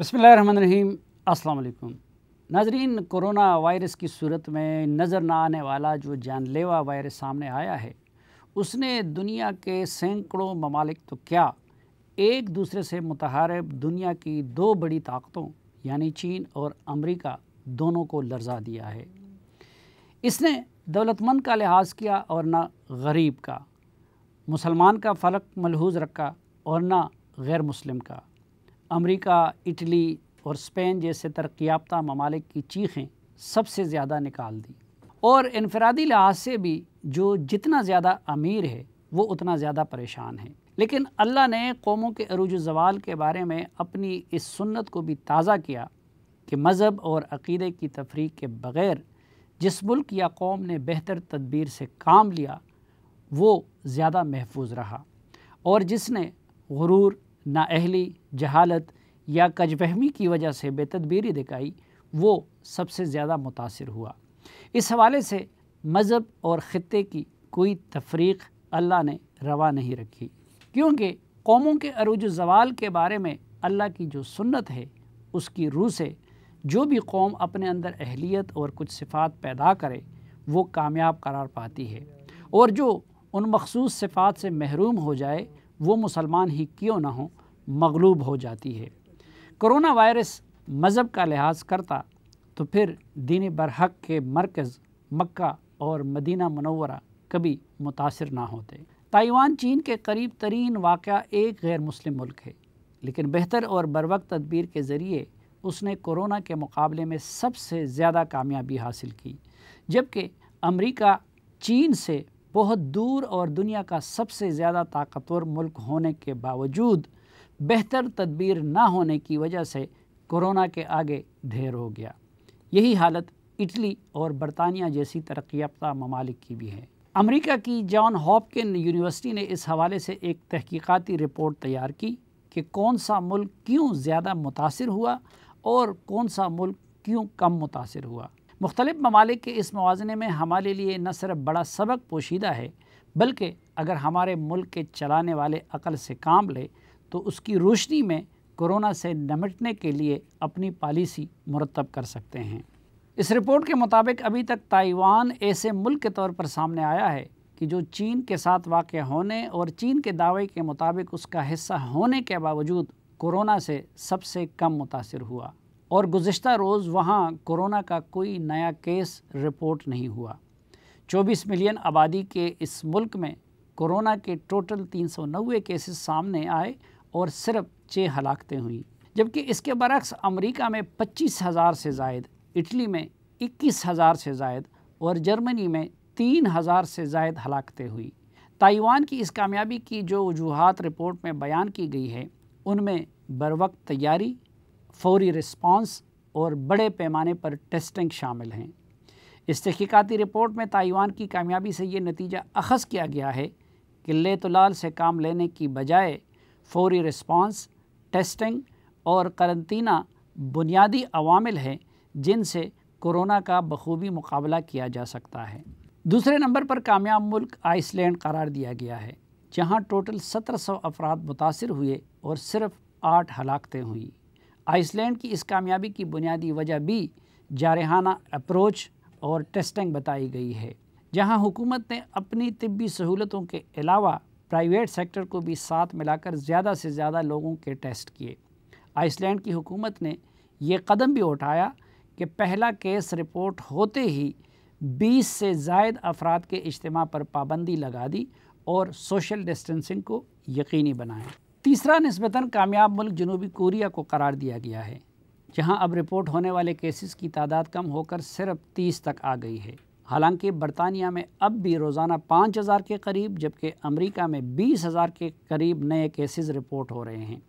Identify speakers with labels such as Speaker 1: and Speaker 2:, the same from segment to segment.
Speaker 1: बसमीम अल्लाम नाजरीन कोरोना वायरस की सूरत में नज़र ना आने वाला जो जानलेवा वायरस सामने आया है उसने दुनिया के सैकड़ों ममालिक तो क्या एक दूसरे से मुतहारब दुनिया की दो बड़ी ताकतों यानी चीन और अमेरिका दोनों को लर्जा दिया है इसने दौलतमंद का लिहाज किया और ना गरीब का मुसलमान का फ़लक मलहूज रखा और ना गैर मुस्लिम का अमरीका इटली और स्पेन जैसे तरक् याफ्ता ममालिक की चीखें सबसे ज़्यादा निकाल दी और इनफरादी लिहाज से भी जो जितना ज़्यादा अमीर है वो उतना ज़्यादा परेशान है लेकिन अल्लाह ने कौमों के अरूज जवाल के बारे में अपनी इस सुन्नत को भी ताज़ा किया कि मज़हब और अक़ीदे की तफरी के बग़ैर जिस मुल्क या कौम ने बेहतर तदबीर से काम लिया वो ज़्यादा महफूज रहा और जिसने गुरूर नाअहली जहालत या कजबहमी की वजह से बेतदबीरी दिखाई वो सबसे ज़्यादा मुतासर हुआ इस हवाले से मज़हब और ख़त्े की कोई तफरीक अल्लाह ने रवा नहीं रखी क्योंकि कौमों के अरूज जवाल के बारे में अल्लाह की जो सुन्नत है उसकी रूह से जो भी कौम अपने अंदर अहलियत और कुछ सिफ़ात पैदा करे वो कामयाब करार पाती है और जो उन मखसूस सिफ़ात से महरूम हो जाए वो मुसलमान ही क्यों ना हो मगलूब हो जाती है कोरोना वायरस मज़हब का लिहाज करता तो फिर दीन बरहक के मरकज़ मक्का और मदीना मनवरा कभी मुतासर ना होते ताइवान चीन के करीब तरीन वाक़ एक गैर मुस्लिम मुल्क है लेकिन बेहतर और बर वक्त तदबीर के ज़रिए उसने कोरोना के मुकाबले में सबसे ज़्यादा कामयाबी हासिल की जबकि अमरीका चीन से बहुत दूर और दुनिया का सबसे ज़्यादा ताकतवर मुल्क होने के बावजूद बेहतर तदबीर ना होने की वजह से कोरोना के आगे ढेर हो गया यही हालत इटली और बरतानिया जैसी तरक् याफ्ता ममालिक की भी है अमेरिका की जॉन हॉपकिन यूनिवर्सिटी ने इस हवाले से एक तहकीकती रिपोर्ट तैयार की कि कौन सा मुल्क क्यों ज़्यादा मुतासर हुआ और कौन सा मुल्क क्यों कम मुतासर हुआ मुख्तलिफ़ ममालिक के इस मुजने में हमारे लिए न सिर्फ बड़ा सबक पोशीदा है बल्कि अगर हमारे मुल्क के चलाने वाले अकल से काम ले तो उसकी रोशनी में कोरोना से निमटने के लिए अपनी पॉलिसी मुरतब कर सकते हैं इस रिपोर्ट के मुताबिक अभी तक ताइवान ऐसे मुल्क के तौर पर सामने आया है कि जो चीन के साथ वाक़ होने और चीन के दावे के मुताबिक उसका हिस्सा होने के बावजूद कोरोना से सबसे कम मुतासर हुआ और गुज्त रोज़ वहाँ कोरोना का कोई नया केस रिपोर्ट नहीं हुआ 24 मिलियन आबादी के इस मुल्क में कोरोना के टोटल तीन सौ नबे केसेस सामने आए और सिर्फ छः हलाकतें हुई जबकि इसके बरक्स अमरीका में पच्चीस हज़ार से जायद इटली में इक्कीस हज़ार से जायद और जर्मनी में तीन हज़ार से जायद हलाकतें हुई ताइवान की इस कामयाबी की जो वजूहत रिपोर्ट में बयान की गई है उनमें बर वक्त तैयारी फौरी रिस्पांस और बड़े पैमाने पर टेस्टिंग शामिल हैं इस तहकीकती रिपोर्ट में ताइवान की कामयाबी से ये नतीजा अखज़ किया गया है कि ले से काम लेने की बजाय फौरी रिस्पांस टेस्टिंग और करंतना बुनियादी अवामिल हैं जिनसे कोरोना का बखूबी मुकाबला किया जा सकता है दूसरे नंबर पर कामयाब मुल्क आइसलैंड करार दिया गया है जहां टोटल 1700 अफराद मुतासर हुए और सिर्फ आठ हलाकतें हुई आइसलैंड की इस कामयाबी की बुनियादी वजह भी जारहाना अप्रोच और टेस्टिंग बताई गई है जहां हुकूमत ने अपनी तिबी सहूलतों के अलावा प्राइवेट सेक्टर को भी साथ मिलाकर ज़्यादा से ज़्यादा लोगों के टेस्ट किए आइसलैंड की हुकूमत ने यह कदम भी उठाया कि पहला केस रिपोर्ट होते ही 20 से जायद अफराद के इज्तम पर पाबंदी लगा दी और सोशल डिस्टेंसिंग को यकीनी बनाया तीसरा नस्बता कामयाब मुल्क जनूबी कोरिया को करार दिया गया है जहां अब रिपोर्ट होने वाले केसेस की तादाद कम होकर सिर्फ 30 तक आ गई है हालांकि बरतानिया में अब भी रोज़ाना पाँच हज़ार के करीब जबकि अमरीका में बीस हज़ार के करीब नए केसेज़ रिपोर्ट हो रहे हैं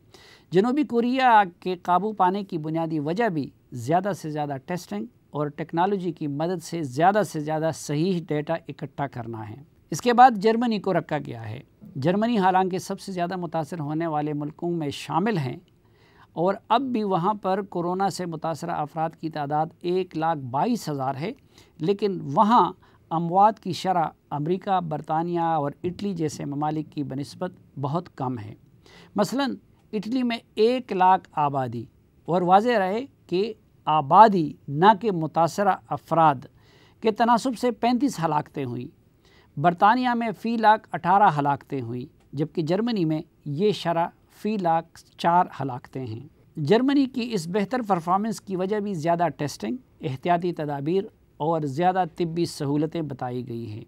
Speaker 1: जनूबी कोरिया के काबू पाने की बुनियादी वजह भी ज़्यादा से ज़्यादा टेस्टिंग और टेक्नोलॉजी की मदद से ज़्यादा से ज़्यादा सही डेटा इकट्ठा करना है इसके बाद जर्मनी को रखा गया है जर्मनी हालांकि सबसे ज़्यादा मुतासर होने वाले मुल्कों में शामिल हैं और अब भी वहाँ पर कोरोना से मुतासर अफराद की तादाद एक लाख बाईस हज़ार है लेकिन वहाँ अमवात की शरह अमरीका बरतानिया और इटली जैसे ममालिक की बनस्बत बहुत कम है मसला इटली में एक लाख आबादी और वाज रहे कि आबादी ना कि मुतासर अफराद के तनासब से पैंतीस हलाकतें हुई बरतानिया में फ़ी लाख अठारह हलाकतें हुई जबकि जर्मनी में ये शरह फी लाख चार हलाकते हैं जर्मनी की इस बेहतर परफॉर्मेंस की वजह भी ज़्यादा टेस्टिंग एहतियाती तदाबीर और ज़्यादा तबी सहूलतें बताई गई हैं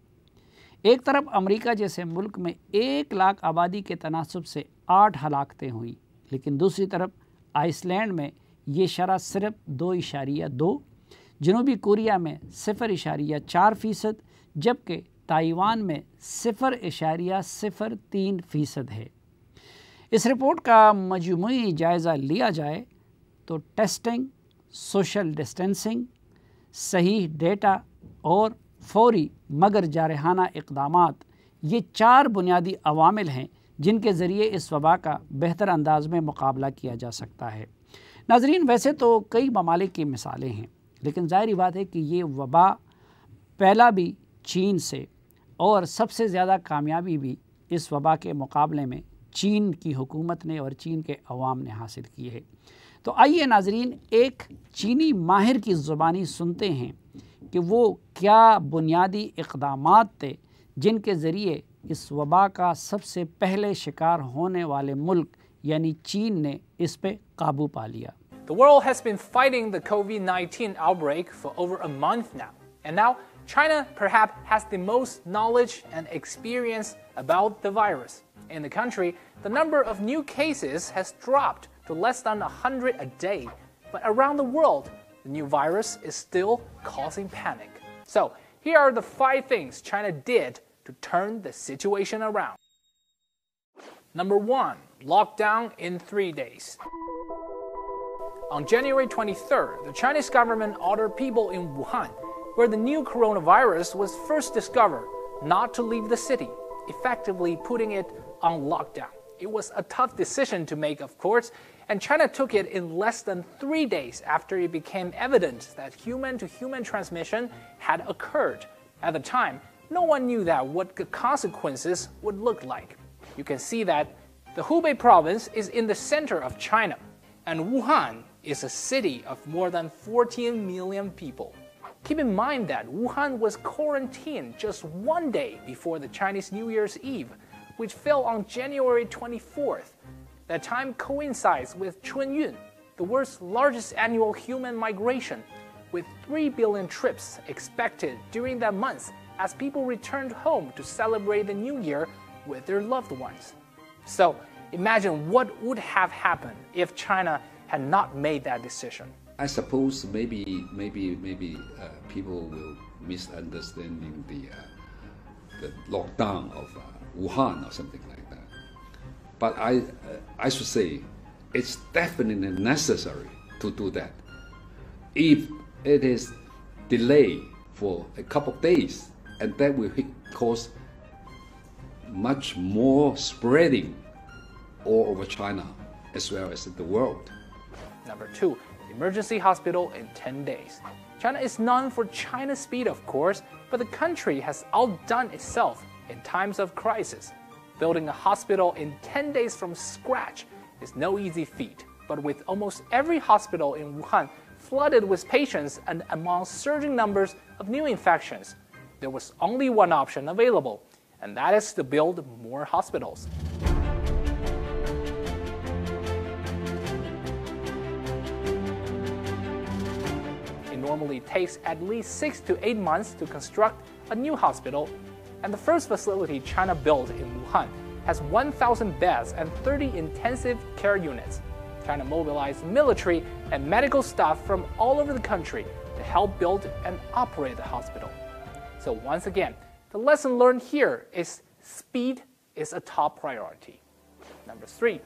Speaker 1: एक तरफ अमेरिका जैसे मुल्क में एक लाख आबादी के तनासब से आठ हलाकतें हुई लेकिन दूसरी तरफ आइसलैंड में ये शरह सिर्फ दो इशारिया दो जनूबी कोरिया में सिफर इशारिया चार फ़ीसद जबकि ताइवान में सिफर इशारिया सिफर तीन फ़ीसद है इस रिपोर्ट का मजमू जायज़ा लिया जाए तो टेस्टिंग सोशल डिस्टेंसिंग सही डेटा और फौरी मगर जारहाना इकदाम ये चार बुनियादी अवामिल हैं जिनके ज़रिए इस वबा का बेहतर अंदाज में मुकाबला किया जा सकता है नाजरीन वैसे तो कई ममालिक की मिसालें हैं लेकिन ज़ाहरी बात है कि ये वबा पहला भी चीन से और सबसे ज़्यादा कामयाबी भी इस वबा के मुकाबले में चीन की हुकूमत ने और चीन के अवाम ने हासिल की है तो आइए नाजरीन एक चीनी माहिर की ज़ुबानी सुनते हैं कि वो क्या बुनियादी इकदाम थे जिनके ज़रिए इस वबा का सबसे पहले शिकार होने वाले मुल्क यानी चीन ने इस पर काबू पा लिया
Speaker 2: The world has been fighting the COVID 19 outbreak for over a month now. And now, China perhaps has the most knowledge and experience about the virus. In the country, the number of new cases has dropped to less than 100 a day. But around the world, the new virus is still causing panic. So, here are the five things China did to turn the situation around. Number one, lockdown in three days. On January 23rd, the Chinese government ordered people in Wuhan, where the new coronavirus was first discovered, not to leave the city, effectively putting it on lockdown. It was a tough decision to make, of course, and China took it in less than three days after it became evident that human to human transmission had occurred. At the time, no one knew that what the consequences would look like. You can see that the Hubei province is in the center of China, and Wuhan is a city of more than 14 million people. Keep in mind that Wuhan was quarantined just one day before the Chinese New Year's Eve which fell on January 24th. That time coincides with Chun Yun, the world's largest annual human migration, with 3 billion trips expected during that month as people returned home to celebrate the new year with their loved ones. So, imagine what would have happened if China had not made that decision. I suppose maybe maybe maybe uh, people will misunderstanding the uh, the lockdown of uh, Wuhan or something like that. But I, uh, I should say, it's definitely necessary to do that. If it is delayed for a couple of days, and that will cause much more spreading all over China as well as the world. Number two, emergency hospital in 10 days. China is known for China's speed, of course, but the country has outdone itself in times of crisis, building a hospital in 10 days from scratch is no easy feat. But with almost every hospital in Wuhan flooded with patients and among surging numbers of new infections, there was only one option available, and that is to build more hospitals. It normally takes at least six to eight months to construct a new hospital and the first facility China built in Wuhan has 1,000 beds and 30 intensive care units. China mobilized military and medical staff from all over the country to help build and operate the hospital. So once again, the lesson learned here is speed is a top priority. Number three,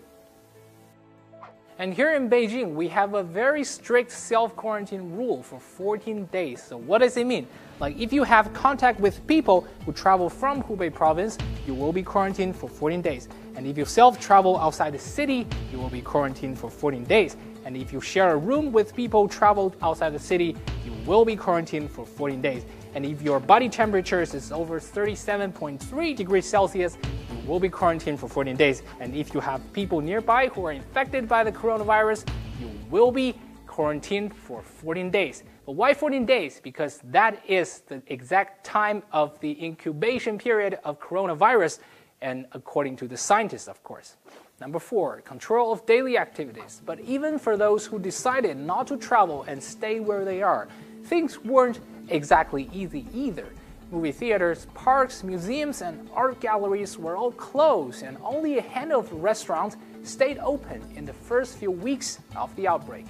Speaker 2: and here in Beijing, we have a very strict self quarantine rule for 14 days. So, what does it mean? Like, if you have contact with people who travel from Hubei province, you will be quarantined for 14 days. And if you self travel outside the city, you will be quarantined for 14 days. And if you share a room with people traveled outside the city, you will be quarantined for 14 days. And if your body temperature is over 37.3 degrees Celsius, you will be quarantined for 14 days. And if you have people nearby who are infected by the coronavirus, you will be quarantined for 14 days. But why 14 days? Because that is the exact time of the incubation period of coronavirus, and according to the scientists, of course. Number four, control of daily activities. But even for those who decided not to travel and stay where they are, things weren't exactly easy either. Movie theaters, parks, museums, and art galleries were all closed, and only a handful of restaurants stayed open in the first few weeks of the outbreak.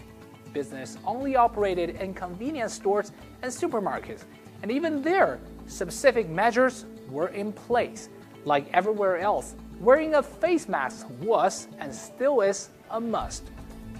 Speaker 2: Business only operated in convenience stores and supermarkets, and even there, specific measures were in place. Like everywhere else, wearing a face mask was and still is a must.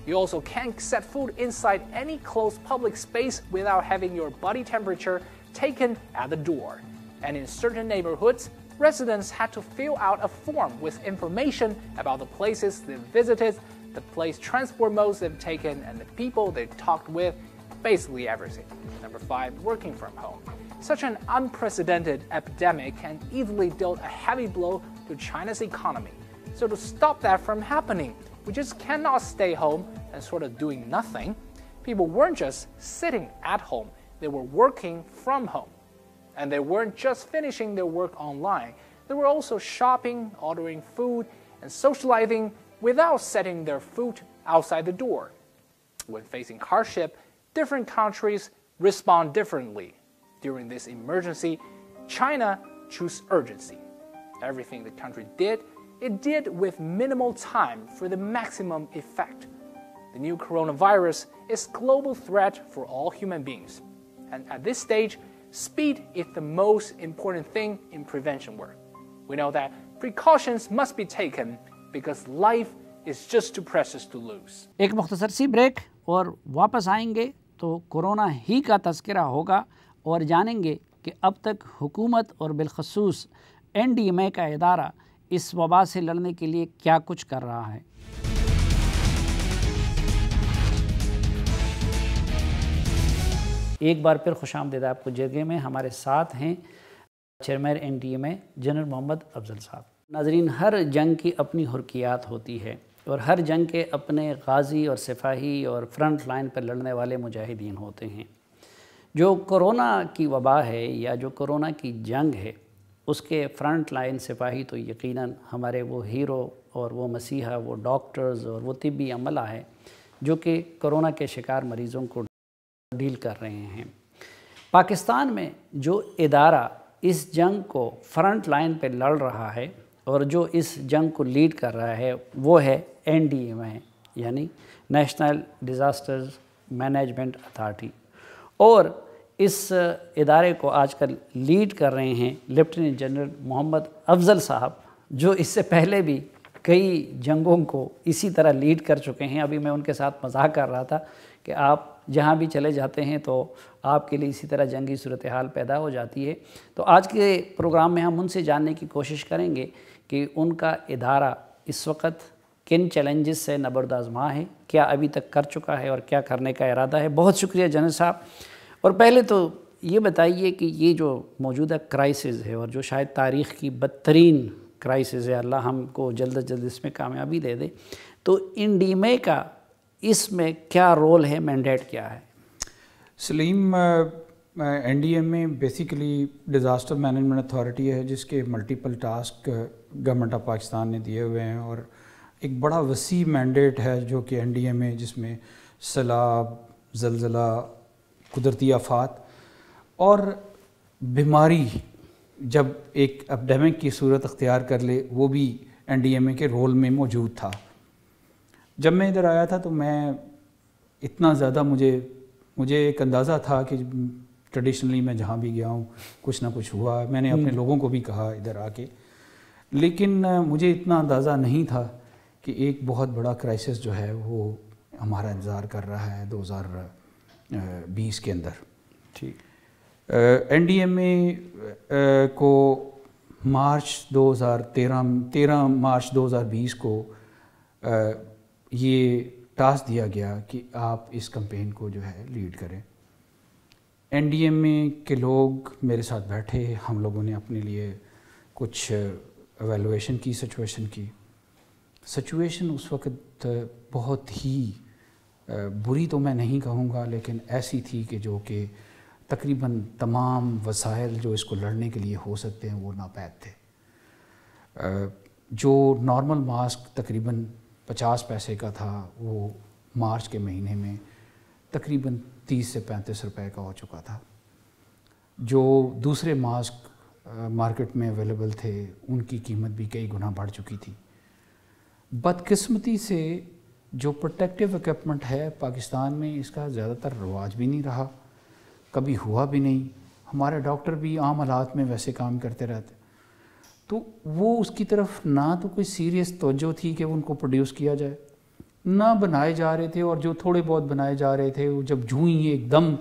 Speaker 2: You also can't set food inside any closed public space without having your body temperature taken at the door. And in certain neighborhoods, residents had to fill out a form with information about the places they visited, the place transport modes they've taken, and the people they talked with, basically everything. Number five, working from home. Such an unprecedented epidemic can easily dealt a heavy blow to China's economy. So, to stop that from happening, we just cannot stay home and sort of doing nothing. People weren't just sitting at home, they were working from home. And they weren't just finishing their work online, they were also shopping, ordering food, and socializing without setting their foot outside the door. When facing hardship, different countries respond differently. During this emergency, China chose urgency. Everything the country did it did with minimal time for the maximum effect. The new coronavirus is global threat for all human beings. And at this stage, speed is the most important thing in prevention work. We know that precautions must be taken because life is just too precious to lose.
Speaker 1: एक मुख्तसर सी break और वापस आएंगे तो corona ही का तस्करा होगा और जानेंगे कि अब तक हुकूमत और बिलखसूस एन का अदारा इस वबा से लड़ने के लिए क्या कुछ कर रहा है एक बार फिर खुश आमदेद आपको जगह में हमारे साथ हैं चेयरमैन एन डी में जनरल मोहम्मद अफजल साहब नाजरीन हर जंग की अपनी हरकियात होती है और हर जंग के अपने गाजी और सिपाही और फ्रंट लाइन पर लड़ने वाले मुजाहिदीन होते हैं जो कोरोना की वबा है या जो कोरोना की जंग है उसके फ्रंट लाइन सिपाही तो यकीनन हमारे वो हीरो और वो मसीहा वो डॉक्टर्स और वो तिबी अमला है जो कि कोरोना के शिकार मरीज़ों को डील कर रहे हैं पाकिस्तान में जो इदारा इस जंग को फ्रंट लाइन पर लड़ रहा है और जो इस जंग को लीड कर रहा है वो है एन डी एम ए यानी नेशनल डिज़ास्टर्स मैनेजमेंट अथॉरिटी और इस इदारे को आजकल लीड कर रहे हैं लेफ्टिनेंट जनरल मोहम्मद अफजल साहब जो इससे पहले भी कई जंगों को इसी तरह लीड कर चुके हैं अभी मैं उनके साथ मजाक कर रहा था कि आप जहाँ भी चले जाते हैं तो आपके लिए इसी तरह जंगी सूरत हाल पैदा हो जाती है तो आज के प्रोग्राम में हम उनसे जानने की कोशिश करेंगे कि उनका इदारा इस वक्त किन चैलेंजेस से नबरदाजमा है क्या अभी तक कर चुका है और क्या करने का इरादा है बहुत शुक्रिया जनरल साहब और पहले तो ये बताइए कि ये जो मौजूदा क्राइसिस है और जो शायद तारीख़ की बदतरीन क्राइसिस है अल्लाह हमको जल्द अज जल्द इसमें कामयाबी दे दे तो इन डीमे का इसमें क्या रोल है
Speaker 3: मैंडेट क्या है सलीम एन डी एम में बेसिकली डिज़ास्टर मैनेजमेंट अथॉरिटी है जिसके multiple task government of Pakistan ने दिए हुए हैं और एक बड़ा वसी मैंडेट है जो कि एन डी एम ए जिसमें सैलाब जलजिला कुदरती आफात और बीमारी जब एक एपडेमिक की सूरत अख्तियार कर ले वो भी एन के रोल में मौजूद था जब मैं इधर आया था तो मैं इतना ज़्यादा मुझे मुझे एक अंदाज़ा था कि ट्रेडिशनली मैं जहाँ भी गया हूँ कुछ ना कुछ हुआ मैंने अपने हम्म। लोगों को भी कहा इधर आके लेकिन मुझे इतना अंदाज़ा नहीं था कि एक बहुत बड़ा क्राइसिस जो है वो हमारा इंतज़ार कर रहा है हज़ार बीस के अंदर ठीक एन डी एम ए को मार्च 2013 13 मार्च 2020 को आ, ये टास्क दिया गया कि आप इस कंपेन को जो है लीड करें एन डी एम ए के लोग मेरे साथ बैठे हम लोगों ने अपने लिए कुछ एवेलुएशन की सिचुएशन की सिचुएशन उस वक्त बहुत ही बुरी तो मैं नहीं कहूँगा लेकिन ऐसी थी कि जो कि तकरीबन तमाम वसाइल जो इसको लड़ने के लिए हो सकते हैं वो नापैद थे जो नॉर्मल मास्क तकरीबन पचास पैसे का था वो मार्च के महीने में तकरीबन तीस से पैंतीस रुपए का हो चुका था जो दूसरे मास्क मार्केट में अवेलेबल थे उनकी कीमत भी कई गुना बढ़ चुकी थी बदकिस्मती से जो प्रोटेक्टिव इक्विपमेंट है पाकिस्तान में इसका ज़्यादातर रवाज भी नहीं रहा कभी हुआ भी नहीं हमारे डॉक्टर भी आम हालात में वैसे काम करते रहते तो वो उसकी तरफ ना तो कोई सीरियस तोजो थी कि उनको प्रोड्यूस किया जाए ना बनाए जा रहे थे और जो थोड़े बहुत बनाए जा रहे थे वो जब जू ही एकदम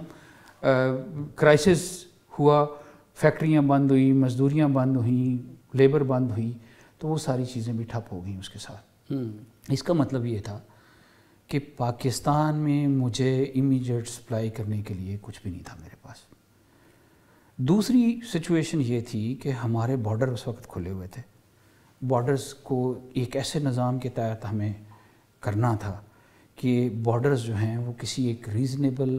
Speaker 3: क्राइसिस हुआ फैक्ट्रियाँ बंद हुई मजदूरियाँ बंद हुई लेबर बंद हुई तो वो सारी चीज़ें भी ठप हो गई उसके साथ हम्म। इसका मतलब ये था कि पाकिस्तान में मुझे इमीडिएट सप्लाई करने के लिए कुछ भी नहीं था मेरे पास दूसरी सिचुएशन ये थी कि हमारे बॉर्डर उस वक्त खुले हुए थे बॉर्डर्स को एक ऐसे निज़ाम के तहत हमें करना था कि बॉर्डर्स जो हैं वो किसी एक रीज़नेबल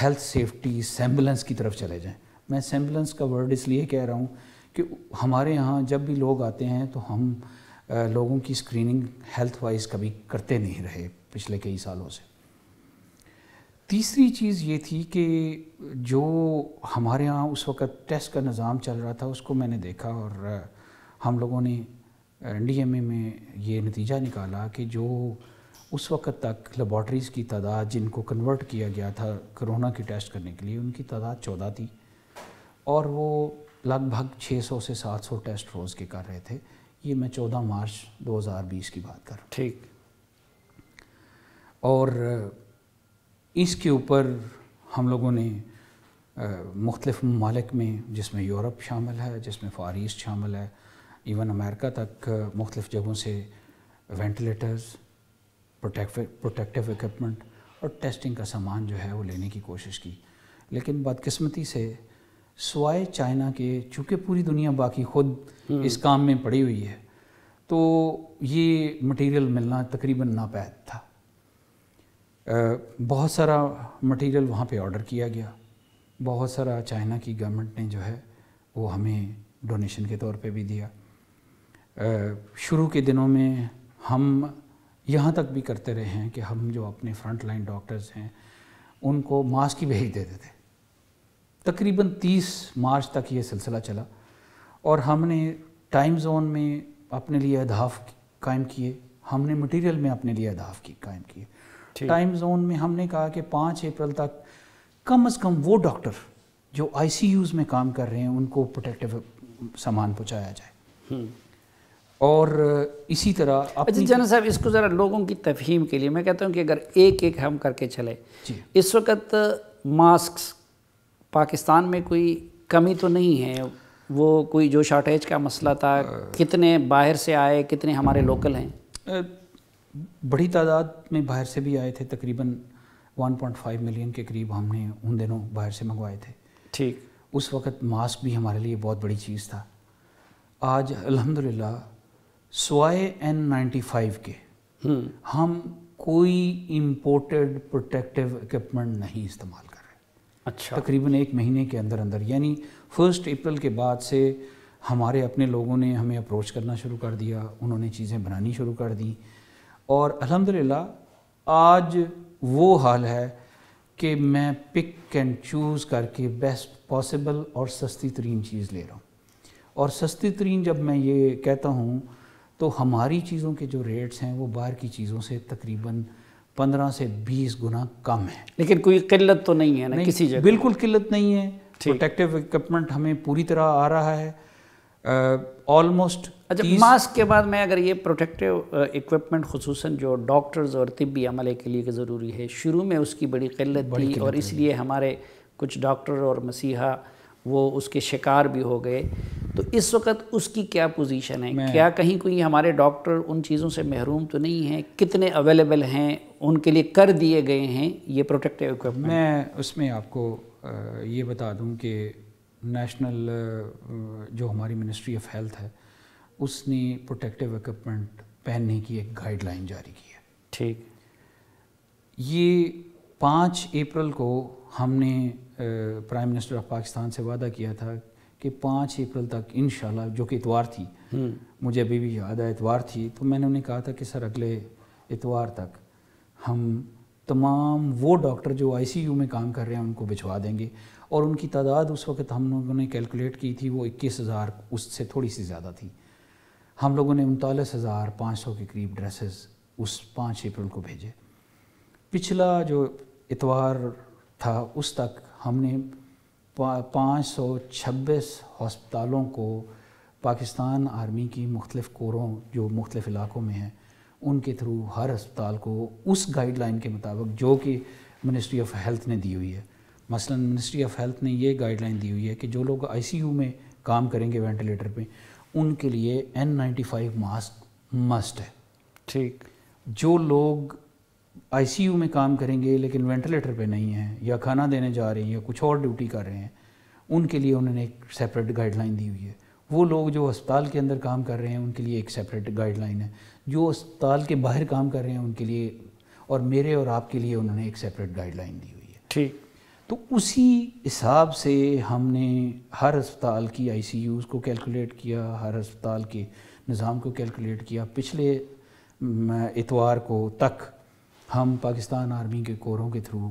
Speaker 3: हेल्थ सेफ्टी सेम्बुलेंस की तरफ चले जाएं मैं सेम्बुलेंस का वर्ड इसलिए कह रहा हूँ कि हमारे यहाँ जब भी लोग आते हैं तो हम लोगों की स्क्रीनिंग हेल्थ वाइज कभी करते नहीं रहे पिछले कई सालों से तीसरी चीज़ ये थी कि जो हमारे यहाँ उस वक़्त टेस्ट का निज़ाम चल रहा था उसको मैंने देखा और हम लोगों ने डीएमए में ये नतीजा निकाला कि जो उस वक़्त तक लेबॉटरीज़ की तादाद जिनको कन्वर्ट किया गया था कोरोना की टेस्ट करने के लिए उनकी तादाद चौदह थी और वो लगभग 600 से 700 टेस्ट रोज़ के कर रहे थे ये मैं 14 मार्च 2020 की बात कर रहा हूँ ठीक और इसके ऊपर हम लोगों ने मुख्तलिफ़ ममालिक में जिसमें यूरोप शामिल है जिसमें ईस्ट शामिल है इवन अमेरिका तक मुख्तलिफ़ जगहों से वेंटिलेटर्स प्रोटेक्टिव प्रोटेक्टिव इक्विपमेंट और टेस्टिंग का सामान जो है वो लेने की कोशिश की लेकिन बदकस्मती से सवाए चाइना के चूँकि पूरी दुनिया बाकी खुद हम्म। इस काम में पड़ी हुई है तो ये मटेरियल मिलना तकरीबन नापैद था बहुत सारा मटेरियल वहाँ पे ऑर्डर किया गया बहुत सारा चाइना की गवर्नमेंट ने जो है वो हमें डोनेशन के तौर पे भी दिया शुरू के दिनों में हम यहाँ तक भी करते रहे हैं कि हम जो अपने फ्रंट लाइन डॉक्टर्स हैं उनको मास्क ही भेज देते थे तकरीबन 30 मार्च तक ये सिलसिला चला और हमने टाइम जोन में अपने लिए अदाफ कायम किए हमने मटेरियल में अपने लिए अदाफ की कायम किए टाइम जोन में हमने कहा कि पाँच अप्रैल तक कम अज़ कम वो डॉक्टर जो आई में काम कर रहे हैं उनको प्रोटेक्टिव सामान पहुँचाया जाए हम्म। और इसी तरह
Speaker 1: अच्छा जन साहब इसको ज़रा लोगों की तफहीम के लिए मैं कहता हूँ कि अगर एक एक हम करके चले इस वक्त मास्क पाकिस्तान में कोई कमी तो नहीं है वो कोई जो शॉर्टेज का मसला था कितने बाहर से आए कितने हमारे लोकल
Speaker 3: हैं बड़ी तादाद में बाहर से भी आए थे तकरीबन 1.5 मिलियन के करीब हमने उन दिनों बाहर से मंगवाए थे ठीक उस वक्त मास्क भी हमारे लिए बहुत बड़ी चीज़ था आज अल्हम्दुलिल्लाह स्वाए एन नाइन्टी फाइव के हम्म। हम कोई इम्पोर्टेड प्रोटेक्टिव इक्विपमेंट नहीं इस्तेमाल अच्छा तकरीबन एक महीने के अंदर अंदर यानी फर्स्ट अप्रैल के बाद से हमारे अपने लोगों ने हमें अप्रोच करना शुरू कर दिया उन्होंने चीज़ें बनानी शुरू कर दी और अलहमदिल्ला आज वो हाल है कि मैं पिक एंड चूज़ करके बेस्ट पॉसिबल और सस्ती तरीन चीज़ ले रहा हूँ और सस्ती तरीन जब मैं ये कहता हूँ तो हमारी चीज़ों के जो रेट्स हैं वो बाहर की चीज़ों से तकरीबन पंद्रह से बीस गुना कम है लेकिन कोई किल्लत तो नहीं है ना नहीं, किसी जगह बिल्कुल किल्लत नहीं है प्रोटेक्टिव इक्विपमेंट हमें पूरी तरह आ रहा है ऑलमोस्ट अच्छा मास्क के बाद
Speaker 1: मैं अगर ये प्रोटेक्टिव इक्विपमेंट खसूस जो डॉक्टर्स और तिबी अमले के लिए ज़रूरी है शुरू में उसकी बड़ी किल्लत थी और इसलिए हमारे कुछ डॉक्टर और मसीहा वो उसके शिकार भी हो गए तो इस वक्त उसकी क्या पोजीशन है क्या कहीं कोई हमारे डॉक्टर उन चीज़ों से महरूम तो नहीं है कितने अवेलेबल हैं उनके लिए कर दिए गए हैं ये प्रोटेक्टिव इक्विपमेंट
Speaker 3: मैं उसमें आपको ये बता दूं कि नेशनल जो हमारी मिनिस्ट्री ऑफ हेल्थ है उसने प्रोटेक्टिव इक्विपमेंट पहनने की एक गाइडलाइन जारी की है ठीक ये पाँच अप्रैल को हमने प्राइम मिनिस्टर ऑफ पाकिस्तान से वादा किया था कि पाँच अप्रैल तक इन जो कि इतवार थी हम्म। मुझे अभी भी याद है इतवार थी तो मैंने उन्हें कहा था कि सर अगले इतवार तक हम तमाम वो डॉक्टर जो आईसीयू में काम कर रहे हैं उनको भिजवा देंगे और उनकी तादाद उस वक्त हम लोगों ने कैलकुलेट की थी वो इक्कीस हज़ार उससे थोड़ी सी ज़्यादा थी हम लोगों ने उनतालीस हज़ार पाँच सौ के करीब ड्रेसेस उस पाँच अप्रैल को भेजे पिछला जो इतवार था उस तक हमने पाँच सौ छब्बीस को पाकिस्तान आर्मी की मुख्तलिफ कोरों जो मुख्तलिफ इलाकों में हैं उनके थ्रू हर अस्पताल को उस गाइडलाइन के मुताबिक जो कि मिनिस्ट्री ऑफ हेल्थ ने दी हुई है मसलन मिनिस्ट्री ऑफ हेल्थ ने ये गाइडलाइन दी हुई है कि जो लोग आईसीयू में काम करेंगे वेंटिलेटर पे उनके लिए N ninety five mask must है ठीक जो लोग आईसीयू में काम करेंगे लेकिन वेंटिलेटर पे नहीं है या खाना देने जा रहे हैं या कुछ और ड्यूटी कर रहे हैं उनके लिए उन्होंने एक सेपरेट गाइडलाइन दी हुई है वो लोग जो अस्पताल के अंदर काम कर रहे हैं उनके लिए एक सेपरेट गाइडलाइन है जो अस्पताल के बाहर काम कर रहे हैं उनके लिए और मेरे और आपके लिए उन्होंने एक सेपरेट गाइडलाइन दी हुई है ठीक तो उसी हिसाब से हमने हर अस्पताल की आई को कैलकुलेट किया हर अस्पताल के निज़ाम को कैलकुलेट किया पिछले इतवार को तक हम पाकिस्तान आर्मी के कोरों के थ्रू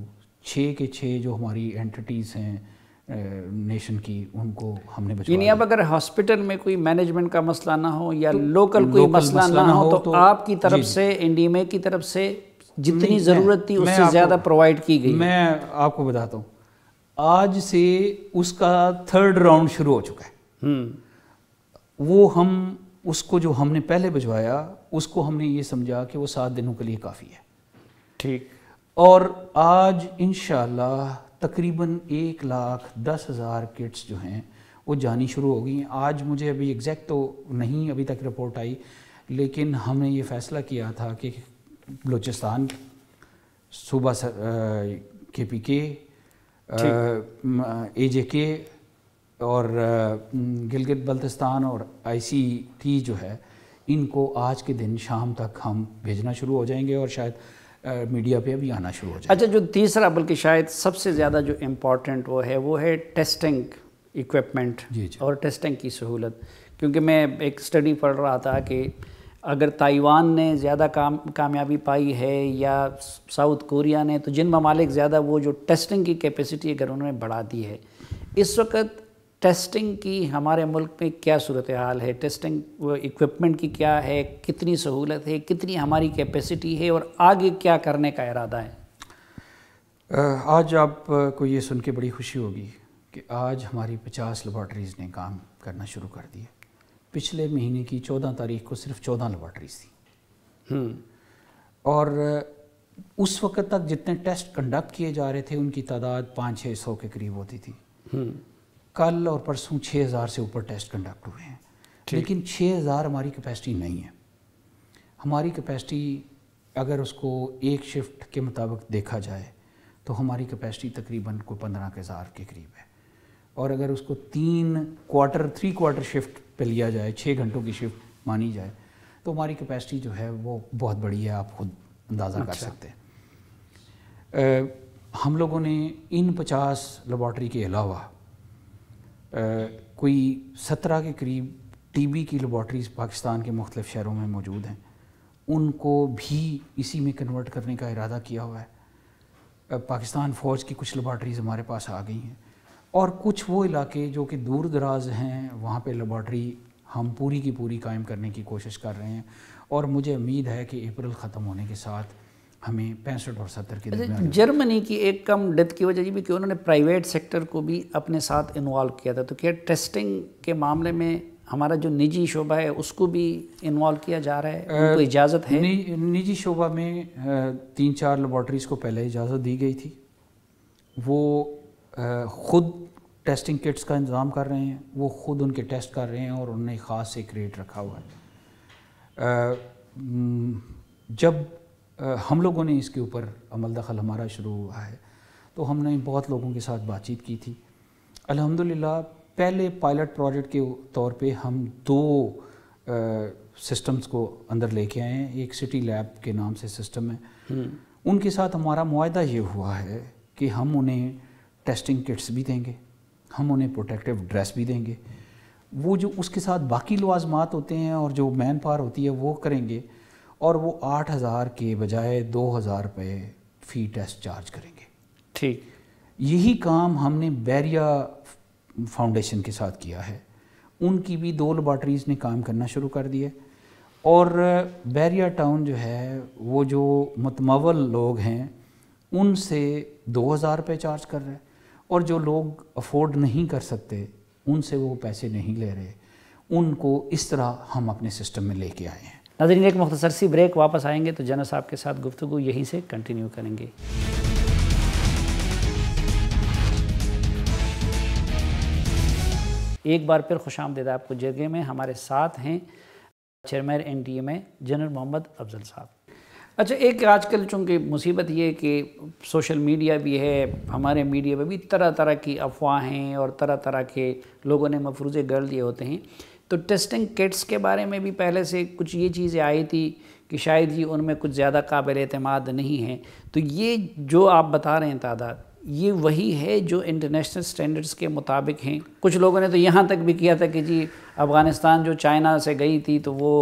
Speaker 3: छः के छः जो हमारी एंटिटीज़ हैं नेशन की उनको हमने
Speaker 1: यानी अब अगर हॉस्पिटल में कोई मैनेजमेंट का मसला ना हो या तो लोकल कोई लोकल मसला, मसला ना हो तो, तो आपकी तरफ से एनडीएमए की तरफ से जितनी ज़रूरत थी उससे ज़्यादा
Speaker 3: प्रोवाइड की गई मैं आपको बताता हूँ आज से उसका थर्ड राउंड शुरू हो चुका है हम्म। वो हम उसको जो हमने पहले भिजवाया उसको हमने ये समझा कि वो सात दिनों के लिए काफ़ी है ठीक और आज इन तकरीबन एक लाख दस हज़ार किट्स जो हैं वो जानी शुरू हो गई हैं आज मुझे अभी एग्जैक्ट तो नहीं अभी तक रिपोर्ट आई लेकिन हमने ये फ़ैसला किया था कि बलूचिस्तान सूबा के पी के ए जे के और गिलगित बल्तिस्तान और आई सी टी जो है इनको आज के दिन शाम तक हम भेजना शुरू हो जाएंगे और शायद मीडिया पे भी आना शुरू हो जाए अच्छा जो
Speaker 1: तीसरा बल्कि शायद सबसे ज़्यादा जो इम्पोर्टेंट वो है वो है टेस्टिंग इक्विपमेंट और टेस्टिंग की सहूलत क्योंकि मैं एक स्टडी पढ़ रहा था कि अगर ताइवान ने ज़्यादा काम कामयाबी पाई है या साउथ कोरिया ने तो जिन ममालिक ज़्यादा वो जो टेस्टिंग की कैपेसिटी अगर उन्होंने बढ़ा दी है इस वक्त टेस्टिंग की हमारे मुल्क में क्या सूरत हाल है टेस्टिंग इक्विपमेंट की क्या है कितनी सहूलत है कितनी हमारी कैपेसिटी है और आगे क्या करने का इरादा है
Speaker 3: आज आपको ये सुन के बड़ी खुशी होगी कि आज हमारी 50 लेबॉर्ट्रीज़ ने काम करना शुरू कर दिया पिछले महीने की 14 तारीख को सिर्फ 14 लेबॉर्ट्रीज़ थी हम्म। और उस वक्त तक जितने टेस्ट कंडक्ट किए जा रहे थे उनकी तादाद पाँच छः सौ के करीब होती थी हम्म। कल और परसों 6000 से ऊपर टेस्ट कंडक्ट हुए हैं लेकिन 6000 हमारी कैपेसिटी नहीं है हमारी कैपेसिटी अगर उसको एक शिफ्ट के मुताबिक देखा जाए तो हमारी कैपेसिटी तकरीबन कोई पंद्रह के हज़ार के करीब है और अगर उसको तीन क्वार्टर थ्री क्वार्टर शिफ्ट पे लिया जाए छः घंटों की शिफ्ट मानी जाए तो हमारी कैपेसिटी जो है वो बहुत बड़ी है आप खुद अंदाज़ा अच्छा। कर सकते हैं हम लोगों ने इन पचास लेबॉर्ट्री के अलावा कोई सत्रह के करीब टीबी की लेबॉर्ट्रीज़ पाकिस्तान के मुख्तु शहरों में मौजूद हैं उनको भी इसी में कन्वर्ट करने का इरादा किया हुआ है पाकिस्तान फ़ौज की कुछ लेबॉर्ट्रीज़ हमारे पास आ गई हैं और कुछ वो इलाके जो कि दूर दराज हैं वहाँ पर लेबॉर्ट्री हम पूरी की पूरी कायम करने की कोशिश कर रहे हैं और मुझे उम्मीद है कि अप्रैल ख़त्म होने के साथ हमें पैंसठ और सत्तर के अच्छा, जर्मनी
Speaker 1: की एक कम डेथ की वजह ये भी कि उन्होंने प्राइवेट सेक्टर को भी अपने साथ इन्वॉल्व किया था तो क्या टेस्टिंग के मामले में हमारा जो निजी शोबा है उसको भी इन्वॉल्व किया जा रहा है उनको इजाज़त है
Speaker 3: नि, निजी शोबा में तीन चार लेबॉर्टरीज को पहले इजाज़त दी गई थी वो ख़ुद टेस्टिंग किट्स का इंतज़ाम कर रहे हैं वो ख़ुद उनके टेस्ट कर रहे हैं और उन्होंने ख़ास एक रेट रखा हुआ है जब हम लोगों ने इसके ऊपर अमल दखल हमारा शुरू हुआ है तो हमने बहुत लोगों के साथ बातचीत की थी अलहमदिल्ला पहले पायलट प्रोजेक्ट के तौर पे हम दो सिस्टम्स को अंदर लेके आए हैं एक सिटी लैब के नाम से सिस्टम है हम्म। उनके साथ हमारा माहदा ये हुआ है कि हम उन्हें टेस्टिंग किट्स भी देंगे हम उन्हें प्रोटेक्टिव ड्रेस भी देंगे वो जो उसके साथ बाकी लवाजमात होते हैं और जो मैन पावर होती है वो करेंगे और वो आठ हज़ार के बजाय दो हज़ार रुपये फ़ी टेस्ट चार्ज करेंगे ठीक यही काम हमने बैरिया फाउंडेशन के साथ किया है उनकी भी दो लेबार्ट्रीज़ ने काम करना शुरू कर दिया और बैरिया टाउन जो है वो जो मतमवल लोग हैं उनसे दो हज़ार रुपये चार्ज कर रहे हैं और जो लोग अफोर्ड नहीं कर सकते उनसे वो पैसे नहीं ले रहे उनको इस तरह हम अपने सिस्टम में लेके आए हैं नजरिन
Speaker 1: एक मुख्तर सी ब्रेक वापस आएंगे तो जना साहब के साथ गुफ्तु यहीं से कंटिन्यू करेंगे एक बार फिर खुश आमदेद आपको जगह में हमारे साथ हैं चेयरमैन एन डी ए में जनरल मोहम्मद अफजल साहब अच्छा एक आजकल चूँकि मुसीबत ये कि सोशल मीडिया भी है हमारे मीडिया में भी तरह तरह की अफवाहें और तरह तरह के लोगों ने मफरूज़े गढ़ लिए होते हैं तो टेस्टिंग किट्स के बारे में भी पहले से कुछ ये चीज़ें आई थी कि शायद ही उनमें कुछ ज़्यादा काबिल अतमाद नहीं हैं तो ये जो आप बता रहे हैं तादाद ये वही है जो इंटरनेशनल स्टैंडर्ड्स के मुताबिक हैं कुछ लोगों ने तो यहाँ तक भी किया था कि जी अफ़गानिस्तान जो चाइना से गई थी तो वो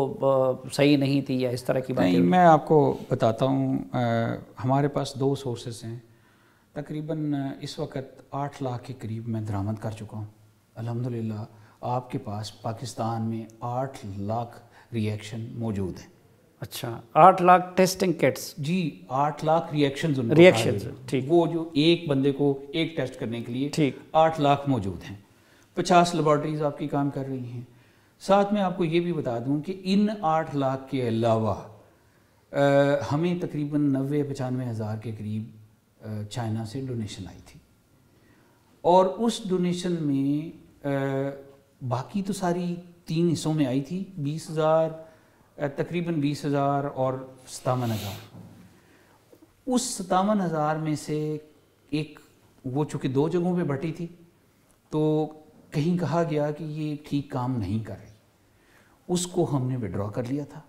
Speaker 1: सही नहीं
Speaker 3: थी या इस तरह की बात मैं आपको बताता हूँ हमारे पास दो सोर्सेस हैं तकरीबन इस वक्त आठ लाख के करीब मैं दरामद कर चुका हूँ अलहमदिल्ला आपके पास पाकिस्तान में आठ लाख रिएक्शन मौजूद हैं अच्छा आठ लाख टेस्टिंग किट्स जी आठ लाख रिएक्शन रिएक्शन ठीक वो जो एक बंदे को एक टेस्ट करने के लिए ठीक आठ लाख मौजूद हैं पचास लेबॉर्ट्रीज आपकी काम कर रही हैं साथ में आपको ये भी बता दूं कि इन आठ लाख के अलावा आ, हमें तकरीबन नबे पचानवे हज़ार के करीब चाइना से डोनेशन आई थी और उस डोनेशन में आ, बाकी तो सारी तीन हिस्सों में आई थी बीस हज़ार तकरीबन बीस हज़ार और सतावन हज़ार उस सतावन हज़ार में से एक वो चूँकि दो जगहों पे बटी थी तो कहीं कहा गया कि ये ठीक काम नहीं कर रही उसको हमने विड्रॉ कर लिया था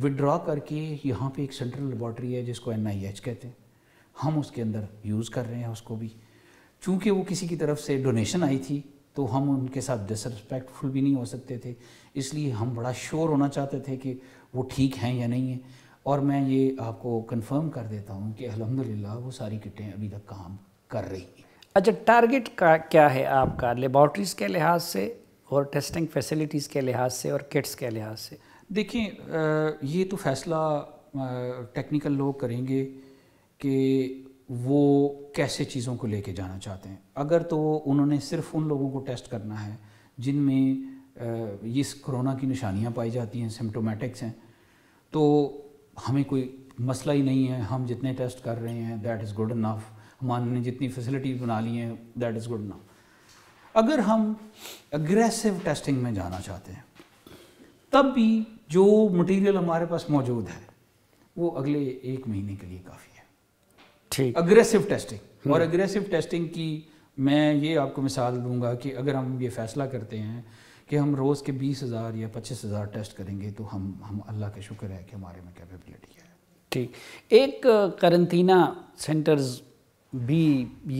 Speaker 3: विड्रॉ करके यहाँ पे एक सेंट्रल लेबॉर्ट्री है जिसको एन कहते हैं हम उसके अंदर यूज़ कर रहे हैं उसको भी चूँकि वो किसी की तरफ से डोनेशन आई थी तो हम उनके साथ डिसरिस्पेक्टफुल भी नहीं हो सकते थे इसलिए हम बड़ा श्योर होना चाहते थे कि वो ठीक हैं या नहीं है और मैं ये आपको कंफर्म कर देता हूँ कि अलहमदिल्ला वो सारी किटें अभी तक काम कर रही हैं
Speaker 1: अच्छा टारगेट का क्या है आपका लेबॉर्ट्रीज़ के लिहाज
Speaker 3: से और टेस्टिंग फैसिलिटीज़ के
Speaker 1: लिहाज से और किट्स के लिहाज से
Speaker 3: देखिए ये तो फैसला टेक्निकल लोग करेंगे कि वो कैसे चीज़ों को लेके जाना चाहते हैं अगर तो उन्होंने सिर्फ उन लोगों को टेस्ट करना है जिनमें इस कोरोना की निशानियाँ पाई जाती हैं सिम्टोमेटिक्स हैं तो हमें कोई मसला ही नहीं है हम जितने टेस्ट कर रहे हैं दैट इज़ गुड इनफ हमारे ने जितनी फैसिलिटीज़ बना ली हैं दैट इज़ गुड इनफ अगर हम अग्रेसिव टेस्टिंग में जाना चाहते हैं तब भी जो मटेरियल हमारे पास मौजूद है वो अगले एक महीने के लिए काफ़ी है ठीक अग्रेसिव हम्म। टेस्टिंग और अग्रेसिव टेस्टिंग की मैं ये आपको मिसाल दूंगा कि अगर हम ये फैसला करते हैं कि हम रोज़ के बीस हज़ार या पच्चीस हज़ार टेस्ट करेंगे तो हम हम अल्लाह का शुक्र है कि हमारे में कैपेबिलिटी है ठीक
Speaker 1: एक करंतना सेंटर्स भी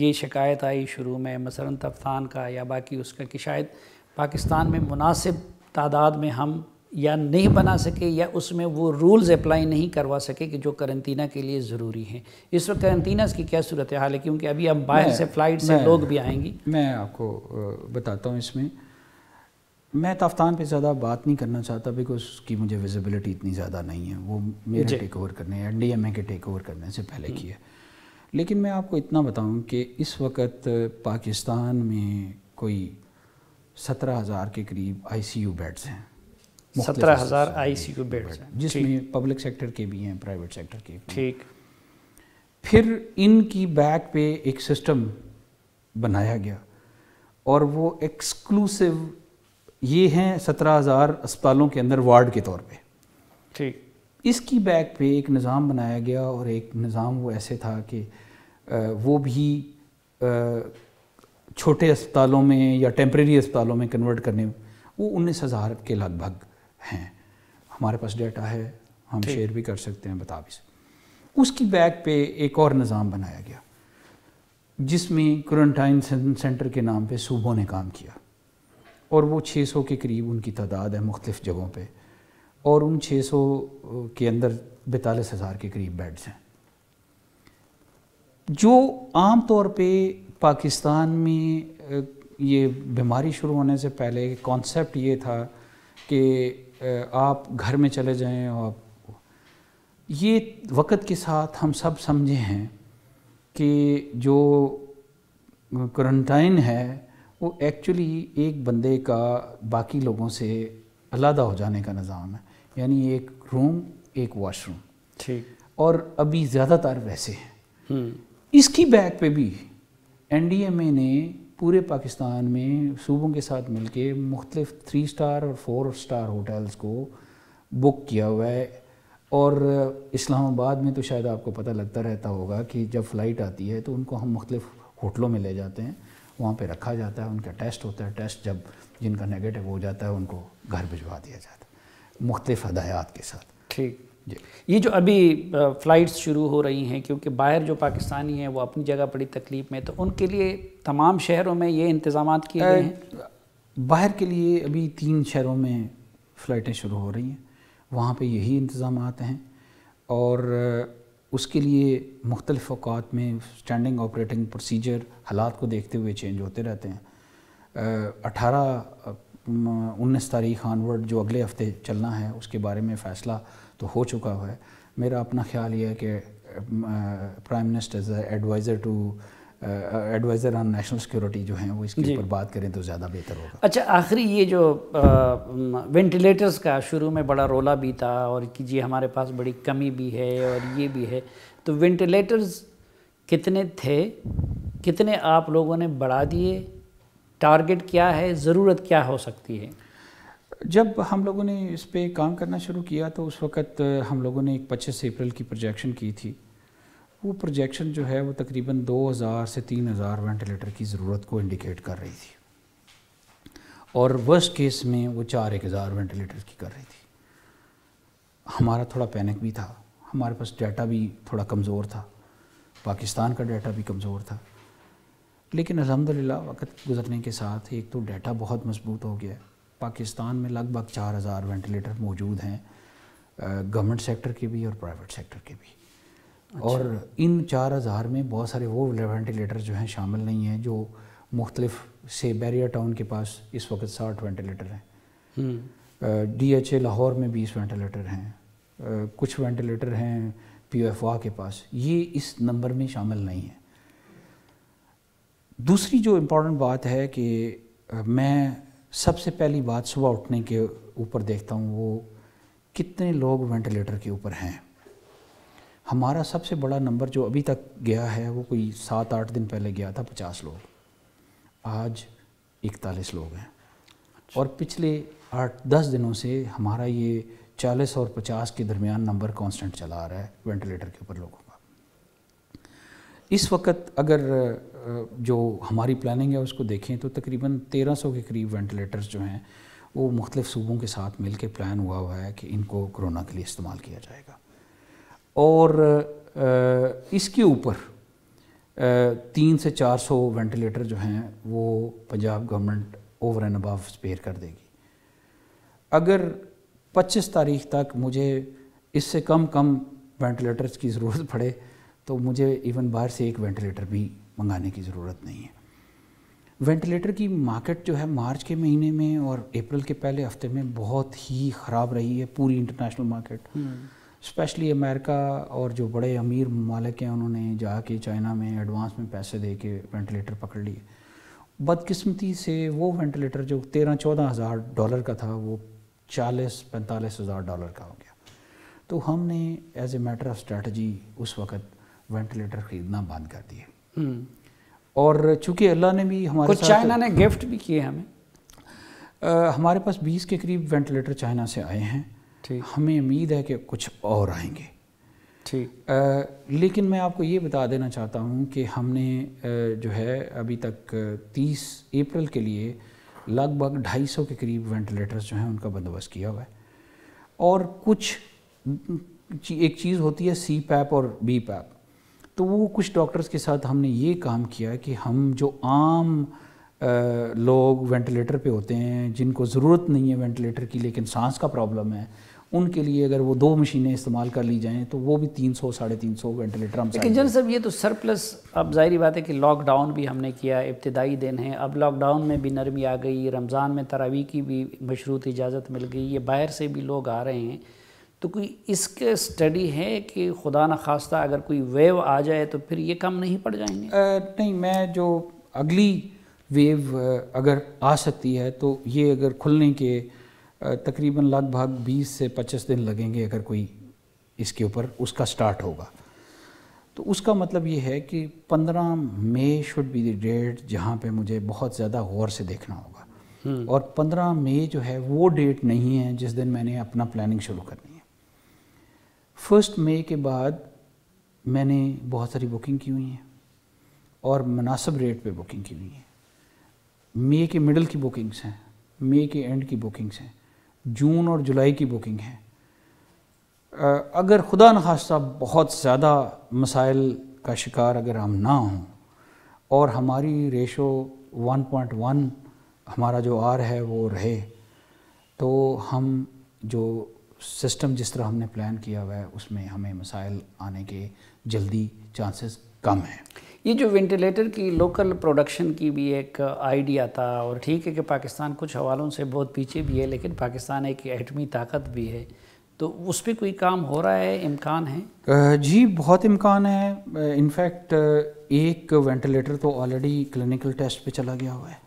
Speaker 1: ये शिकायत आई शुरू में मसरन तफ्तान का या बाकी उसका कि शायद पाकिस्तान में मुनासिब तादाद में हम या नहीं बना सके या उसमें वो रूल्स अप्लाई नहीं करवा सके कि जो करंतना के लिए ज़रूरी हैं इस वक्त करंतना की क्या सूरत हाल है क्योंकि अभी अब बाहर से फ़्लाइट से लोग भी आएंगी
Speaker 3: मैं आपको बताता हूँ इसमें मैं तफ्तान पे ज़्यादा बात नहीं करना चाहता बिकॉज उसकी मुझे विजिबिलिटी इतनी ज़्यादा नहीं है वो मेरे टेक ओवर करने एन डी एम ए के टेक ओवर करने से पहले हम्म। की है लेकिन मैं आपको इतना बताऊँ कि इस वक्त पाकिस्तान में कोई सत्रह हज़ार के करीब आई सी यू बेड्स हैं सत्रह हज़ार
Speaker 1: आई सी यू बेड जिसमें
Speaker 3: पब्लिक सेक्टर के भी हैं प्राइवेट सेक्टर के भी ठीक फिर इनकी बैक पे एक सिस्टम बनाया गया और वो एक्सक्लूसिव ये हैं सत्रह हज़ार अस्पतालों के अंदर वार्ड के तौर पे ठीक इसकी बैक पे एक निज़ाम बनाया गया और एक निज़ाम वो ऐसे था कि वो भी छोटे अस्पतालों में या टेम्प्रेरी अस्पतालों में कन्वर्ट करने वो उन्नीस हज़ार के लगभग हैं हमारे पास डेटा है हम शेयर भी कर सकते हैं बता भी सकते उसकी बैक पे एक और निज़ाम बनाया गया जिसमें क्वारंटाइन सेंटर के नाम पे सूबों ने काम किया और वो 600 के करीब उनकी तादाद है मुख्तफ जगहों पे और उन 600 के अंदर बैतालीस हज़ार के करीब बेड्स हैं जो आम तौर पे पाकिस्तान में ये बीमारी शुरू होने से पहले कॉन्सेप्ट ये था कि आप घर में चले जाएं और ये वक़्त के साथ हम सब समझे हैं कि जो क्वारंटाइन है वो एक्चुअली एक बंदे का बाकी लोगों से अलहदा हो जाने का निज़ाम है यानी एक रूम एक वॉशरूम ठीक और अभी ज़्यादातर वैसे हैं हम्म। इसकी बैक पे भी एनडीएमए ने पूरे पाकिस्तान में सूबों के साथ मिलके मुख्तलिफ थ्री स्टार और फोर स्टार होटल्स को बुक किया हुआ है और इस्लामाबाद में तो शायद आपको पता लगता रहता होगा कि जब फ़्लाइट आती है तो उनको हम मुख्तलिफ होटलों में ले जाते हैं वहाँ पे रखा जाता है उनका टेस्ट होता है टेस्ट जब जिनका नेगेटिव हो जाता है उनको घर भिजवा दिया जाता है मुख्तफ हदायात के साथ ठीक
Speaker 1: ये जो अभी फ़्लाइट्स शुरू हो रही हैं क्योंकि बाहर जो पाकिस्तानी हैं वो अपनी जगह बड़ी तकलीफ़ में तो उनके लिए तमाम शहरों में ये इंतज़ाम किए गए हैं
Speaker 3: बाहर के लिए अभी तीन शहरों में फ़्लाइटें शुरू हो रही हैं वहाँ पे यही इंतज़ाम हैं और उसके लिए मुख्तलिफ़ अवकात में स्टैंडिंग ऑपरेटिंग प्रोसीजर हालात को देखते हुए चेंज होते रहते हैं अठारह उन्नीस तारीख आनवर्ड जो अगले हफ़्ते चलना है उसके बारे में फ़ैसला तो हो चुका है मेरा अपना ख्याल ये है कि prime minister as adviser to adviser on national security जो हैं वो इसके ऊपर बात करें तो ज़्यादा बेहतर होगा
Speaker 1: अच्छा आखिरी ये जो आ, वेंटिलेटर्स का शुरू में बड़ा रोला भी था और कि जी हमारे पास बड़ी कमी भी है और ये भी है तो वेंटिलेटर्स कितने थे कितने आप लोगों ने बढ़ा दिए टारगेट क्या है ज़रूरत
Speaker 3: क्या हो सकती है जब हम लोगों ने इस पर काम करना शुरू किया तो उस वक़्त हम लोगों ने एक पच्चीस अप्रैल की प्रोजेक्शन की थी वो प्रोजेक्शन जो है वो तकरीबन 2000 से 3000 वेंटिलेटर की ज़रूरत को इंडिकेट कर रही थी और वर्स्ट केस में वो चार एक हज़ार वेंटिलेटर की कर रही थी हमारा थोड़ा पैनिक भी था हमारे पास डाटा भी थोड़ा कमज़ोर था पाकिस्तान का डाटा भी कमज़ोर था लेकिन अलहमदिल्ला वक्त गुजरने के साथ एक तो डाटा बहुत मजबूत हो गया पाकिस्तान में लगभग चार हज़ार वेंटिलेटर मौजूद हैं गवर्नमेंट सेक्टर के भी और प्राइवेट सेक्टर के भी अच्छा। और इन चार हज़ार में बहुत सारे वो वेंटिलेटर जो हैं शामिल नहीं हैं जो मुख्तलिफ से बैरिया टाउन के पास इस वक्त साठ वेंटिलेटर हैं डी एच ए लाहौर में बीस वेंटिलेटर हैं कुछ वेंटिलेटर हैं पी एफ वा के पास ये इस नंबर में शामिल नहीं है दूसरी जो इम्पोर्टेंट बात है कि मैं सबसे पहली बात सुबह उठने के ऊपर देखता हूँ वो कितने लोग वेंटिलेटर के ऊपर हैं हमारा सबसे बड़ा नंबर जो अभी तक गया है वो कोई सात आठ दिन पहले गया था पचास लोग आज इकतालीस लोग हैं अच्छा। और पिछले आठ दस दिनों से हमारा ये चालीस और पचास के दरमियान नंबर कांस्टेंट चला आ रहा है वेंटिलेटर के ऊपर लोगों इस वक्त अगर जो हमारी प्लानिंग है उसको देखें तो तकरीबन 1300 के करीब वेंटिलेटर्स जो हैं वो मुख्तलिफ सूबों के साथ मिल के प्लान हुआ हुआ है कि इनको कोरोना के लिए इस्तेमाल किया जाएगा और इसके ऊपर तीन से चार सौ वेंटिलेटर जो हैं वो Punjab government over and above spare कर देगी अगर 25 तारीख तक मुझे इससे कम कम वेंटिलेटर्स की ज़रूरत पड़े तो मुझे इवन बाहर से एक वेंटिलेटर भी मंगाने की ज़रूरत नहीं है वेंटिलेटर की मार्केट जो है मार्च के महीने में और अप्रैल के पहले हफ्ते में बहुत ही ख़राब रही है पूरी इंटरनेशनल मार्केट स्पेशली अमेरिका और जो बड़े अमीर ममालिक हैं उन्होंने जाके चाइना में एडवांस में पैसे दे के वेंटिलेटर पकड़ लिए बदकिस्मती से वो वेंटिलेटर जो तेरह चौदह हज़ार डॉलर का था वो चालीस पैंतालीस हज़ार डॉलर का हो गया तो हमने as a matter of strategy उस वक़्त वेंटिलेटर खरीदना बंद कर दिए हम्म। और चूंकि अल्लाह ने भी हमारे कुछ चाइना ने गिफ्ट भी किए हमें आ, हमारे पास 20 के करीब वेंटिलेटर चाइना से आए हैं ठीक हमें उम्मीद है कि कुछ और आएंगे ठीक लेकिन मैं आपको ये बता देना चाहता हूँ कि हमने जो है अभी तक 30 अप्रैल के लिए लगभग 250 के करीब वेंटिलेटर्स जो हैं उनका बंदोबस्त किया हुआ है और कुछ एक चीज़ होती है सी पैप और बी पैप तो वो कुछ डॉक्टर्स के साथ हमने ये काम किया कि हम जो आम लोग वेंटिलेटर पे होते हैं जिनको ज़रूरत नहीं है वेंटिलेटर की लेकिन सांस का प्रॉब्लम है उनके लिए अगर वो दो मशीनें इस्तेमाल कर ली जाएं तो वो भी तीन सौ साढ़े तीन सौ वेंटिलेटर हम लेकिन जन
Speaker 1: सब ये तो सरप्लस अब जाहिर बात है कि लॉकडाउन भी हमने किया इब्तदाई दिन है अब लॉकडाउन में भी नरमी आ गई रमज़ान में तरावी की भी मशरूत इजाज़त मिल गई ये बाहर से भी लोग आ रहे हैं तो कोई इसके स्टडी है कि खुदा न खास्ता अगर कोई वेव आ जाए तो फिर ये कम नहीं पड़ जाएंगे
Speaker 3: आ, नहीं मैं जो अगली वेव अगर आ सकती है तो ये अगर खुलने के तकरीबन लगभग 20 से 25 दिन लगेंगे अगर कोई इसके ऊपर उसका स्टार्ट होगा तो उसका मतलब ये है कि 15 May should be the date जहाँ पे मुझे बहुत ज़्यादा गौर से देखना होगा हम्म। और 15 मई जो है वो डेट नहीं है जिस दिन मैंने अपना प्लानिंग शुरू करनी फर्स्ट मई के बाद मैंने बहुत सारी बुकिंग की हुई है और मुनासिब रेट पे बुकिंग की हुई है मई के मिडल की बुकिंग्स हैं मई के एंड की बुकिंग्स हैं जून और जुलाई की बुकिंग है अगर खुदा न खास्ता बहुत ज़्यादा मसाइल का शिकार अगर हम ना हों और हमारी रेशो 1.1 हमारा जो आर है वो रहे तो हम जो सिस्टम जिस तरह हमने प्लान किया हुआ है उसमें हमें मसाइल आने के जल्दी चांसेस कम हैं
Speaker 1: ये जो वेंटिलेटर की लोकल प्रोडक्शन की भी एक आइडिया था और ठीक है कि पाकिस्तान कुछ हवालों से बहुत पीछे भी है लेकिन पाकिस्तान एक एटमी ताकत भी है तो उस पर कोई काम हो रहा है इम्कान
Speaker 3: है जी बहुत इम्कान है इनफैक्ट एक वेंटिलेटर तो ऑलरेडी क्लिनिकल टेस्ट पर चला गया हुआ है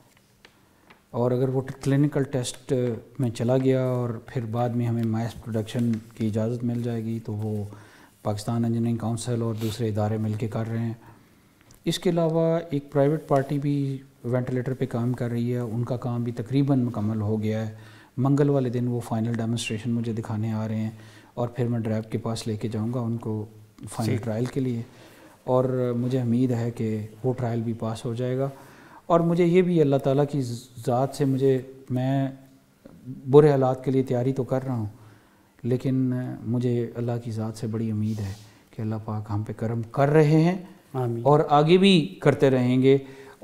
Speaker 3: और अगर वो क्लिनिकल टेस्ट में चला गया और फिर बाद में हमें मास प्रोडक्शन की इजाज़त मिल जाएगी तो वो पाकिस्तान इंजीनियरिंग काउंसिल और दूसरे इदारे मिल के कर रहे हैं इसके अलावा एक प्राइवेट पार्टी भी वेंटिलेटर पे काम कर रही है उनका काम भी तकरीबन मुकम्मल हो गया है मंगल वाले दिन वो फाइनल डेमोस्ट्रेशन मुझे दिखाने आ रहे हैं और फिर मैं ड्राइव के पास लेके जाऊंगा उनको फाइनल ट्रायल के लिए और मुझे उम्मीद है कि वो ट्रायल भी पास हो जाएगा और मुझे ये भी अल्लाह ताला की ज़ात से मुझे मैं बुरे हालात के लिए तैयारी तो कर रहा हूँ लेकिन मुझे अल्लाह की ज़ात से बड़ी उम्मीद है कि अल्लाह पाक हम पे करम कर रहे हैं और आगे भी करते रहेंगे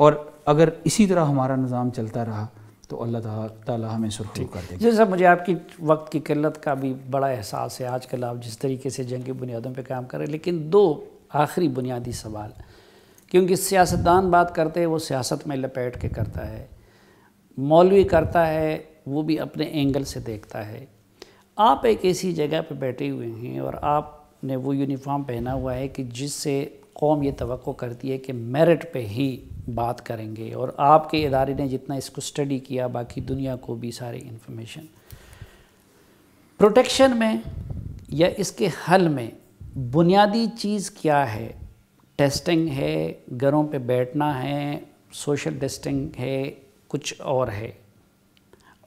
Speaker 3: और अगर इसी तरह हमारा निज़ाम चलता रहा तो अल्लाह ताला हमें सुरखरू कर देगा जैसा
Speaker 1: मुझे आपकी वक्त की किल्लत का भी बड़ा एहसास है आजकल आप जिस तरीके से जंग बुनियादों पर काम कर रहे हैं लेकिन दो आखिरी बुनियादी सवाल क्योंकि सियासतदान बात करते हैं वो सियासत में लपेट के करता है मौलवी करता है वो भी अपने एंगल से देखता है आप एक ऐसी जगह पर बैठे हुए हैं और आपने वो यूनिफॉर्म पहना हुआ है कि जिससे कौम ये तो करती है कि मेरिट पे ही बात करेंगे और आपके इदारे ने जितना इसको स्टडी किया बाकी दुनिया को भी सारी इन्फॉर्मेशन प्रोटेक्शन में या इसके हल में बुनियादी चीज़ क्या है टेस्टिंग है घरों पे बैठना है सोशल डिस्टिंग है कुछ और है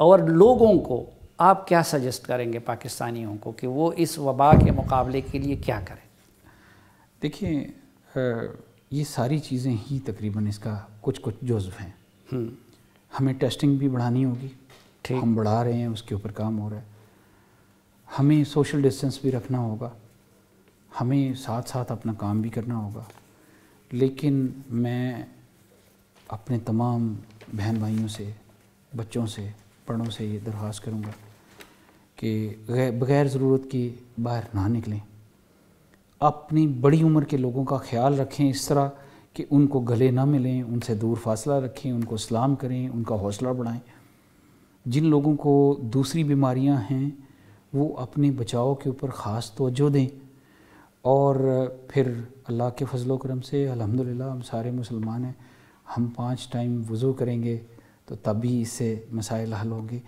Speaker 1: और लोगों को आप क्या सजेस्ट करेंगे पाकिस्तानियों को कि वो इस वबा के मुकाबले के लिए क्या करें
Speaker 3: देखिए ये सारी चीज़ें ही तकरीबन इसका कुछ कुछ जज्व हैं हम्म। हमें टेस्टिंग भी बढ़ानी होगी ठीक हम बढ़ा रहे हैं उसके ऊपर काम हो रहा है हमें सोशल डिस्टेंस भी रखना होगा हमें साथ साथ अपना काम भी करना होगा लेकिन मैं अपने तमाम बहन भाइयों से बच्चों से बड़ों से ये दरख्वास्त करूँगा कि बग़ैर ज़रूरत के बाहर ना निकलें अपनी बड़ी उम्र के लोगों का ख्याल रखें इस तरह कि उनको गले ना मिलें उनसे दूर फासला रखें उनको सलाम करें उनका हौसला बढ़ाएं जिन लोगों को दूसरी बीमारियां हैं वो अपने बचाव के ऊपर ख़ास तोजो दें और फिर अल्लाह के फजल करम से अल्हम्दुलिल्लाह हम सारे मुसलमान हैं हम पांच टाइम वज़ू करेंगे तो तभी इससे मसाइल हल होंगे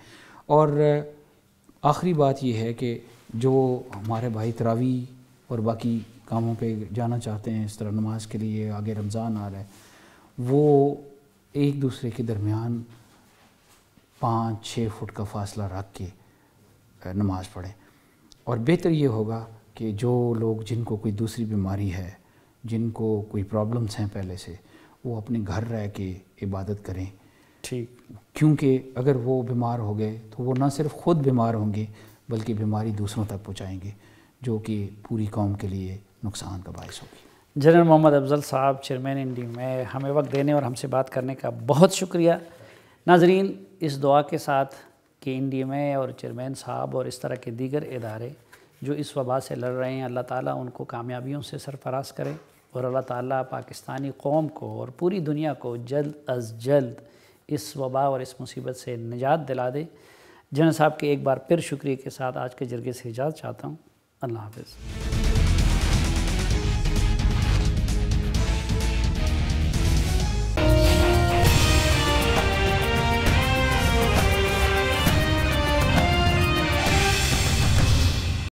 Speaker 3: और आखिरी बात यह है कि जो हमारे भाई तरावी और बाकी कामों पे जाना चाहते हैं इस तरह नमाज के लिए आगे रमज़ान आ रहा है वो एक दूसरे के दरमियान पाँच छः फुट का फासला रख के नमाज़ पढ़ें और बेहतर ये होगा कि जो लोग जिनको कोई दूसरी बीमारी है जिनको कोई प्रॉब्लम्स हैं पहले से वो अपने घर रह के इबादत करें ठीक क्योंकि अगर वो बीमार हो गए तो वो ना सिर्फ ख़ुद बीमार होंगे बल्कि बीमारी दूसरों तक पहुँचाएँगे जो कि पूरी कौम के लिए नुकसान का बायस
Speaker 1: होगी जनरल मोहम्मद अफजल साहब चेयरमैन इंडी में हमें वक्त देने और हमसे बात करने का बहुत शुक्रिया नाजरीन इस दुआ के साथ कि इंडी में और चेयरमैन साहब और इस तरह के दीगर इदारे जो इस वबा से लड़ रहे हैं अल्लाह ताला उनको कामयाबियों से सरफराज करें और अल्लाह ताला पाकिस्तानी कौम को और पूरी दुनिया को जल्द अज जल्द इस वबा और इस मुसीबत से निजात दिला दे जना साहब के एक बार फिर शुक्रिया के साथ आज के जरिए से इजाज़त चाहता हूँ अल्लाह हाफिज़